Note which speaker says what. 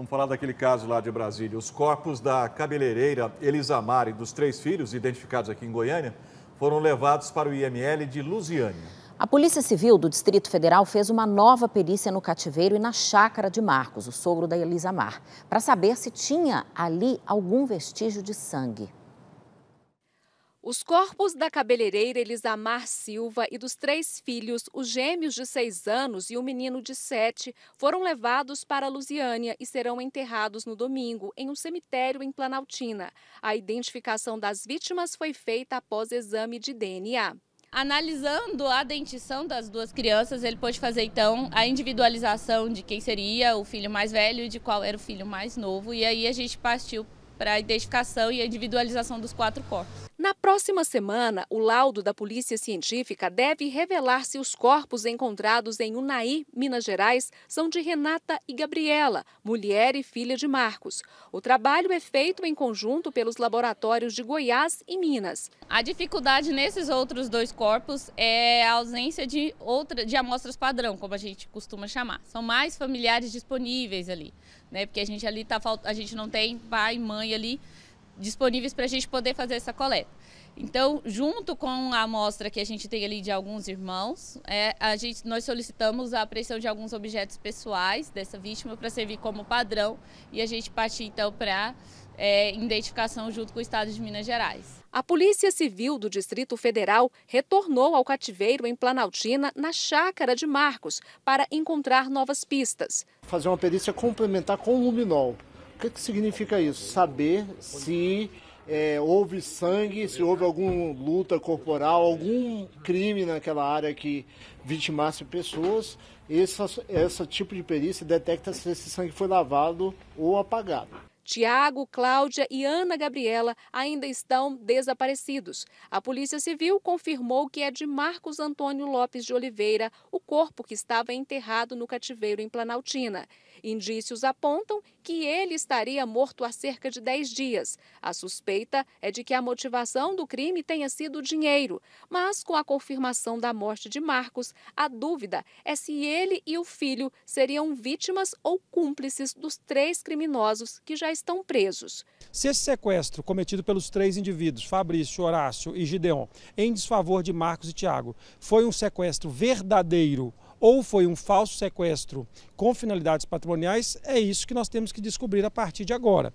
Speaker 1: Vamos falar daquele caso lá de Brasília. Os corpos da cabeleireira Elisamar e dos três filhos, identificados aqui em Goiânia, foram levados para o IML de Lusiânia.
Speaker 2: A Polícia Civil do Distrito Federal fez uma nova perícia no cativeiro e na chácara de Marcos, o sogro da Elisamar, para saber se tinha ali algum vestígio de sangue. Os corpos da cabeleireira Elisamar Silva e dos três filhos, os gêmeos de seis anos e o um menino de sete, foram levados para Lusiânia e serão enterrados no domingo em um cemitério em Planaltina. A identificação das vítimas foi feita após exame de DNA. Analisando a dentição
Speaker 3: das duas crianças, ele pôde fazer então a individualização de quem seria o filho mais velho e de qual era o filho mais novo. E aí a gente partiu para a identificação e a individualização dos quatro
Speaker 2: corpos. Na próxima semana, o laudo da Polícia Científica deve revelar se os corpos encontrados em Unai, Minas Gerais, são de Renata e Gabriela, mulher e filha de Marcos. O trabalho é feito em conjunto pelos laboratórios de Goiás e Minas. A dificuldade nesses outros dois corpos é a ausência de
Speaker 3: outra de amostras padrão, como a gente costuma chamar. São mais familiares disponíveis ali, né? Porque a gente ali tá a gente não tem pai e mãe ali disponíveis para a gente poder fazer essa coleta. Então, junto com a amostra que a gente tem ali de alguns irmãos, é, a gente, nós solicitamos a apreensão de alguns objetos pessoais dessa vítima para servir como padrão e a gente partir então para é, identificação junto com o Estado de Minas
Speaker 2: Gerais. A Polícia Civil do Distrito Federal retornou ao cativeiro em Planaltina, na chácara de Marcos, para encontrar novas pistas.
Speaker 4: Fazer uma perícia complementar com o luminol. O que, que significa isso? Saber se é, houve sangue, se houve alguma luta corporal, algum crime naquela área que vitimasse pessoas, esse essa tipo de perícia detecta se esse sangue foi lavado ou apagado.
Speaker 2: Tiago, Cláudia e Ana Gabriela ainda estão desaparecidos. A Polícia Civil confirmou que é de Marcos Antônio Lopes de Oliveira o corpo que estava enterrado no cativeiro em Planaltina. Indícios apontam que ele estaria morto há cerca de 10 dias. A suspeita é de que a motivação do crime tenha sido dinheiro, mas com a confirmação da morte de Marcos, a dúvida é se ele e o filho seriam vítimas ou cúmplices dos três criminosos que já estão presos.
Speaker 1: Se esse sequestro cometido pelos três indivíduos, Fabrício, Horácio e Gideon, em desfavor de Marcos e Tiago, foi um sequestro verdadeiro ou foi um falso sequestro com finalidades patrimoniais, é isso que nós temos que descobrir a partir de agora.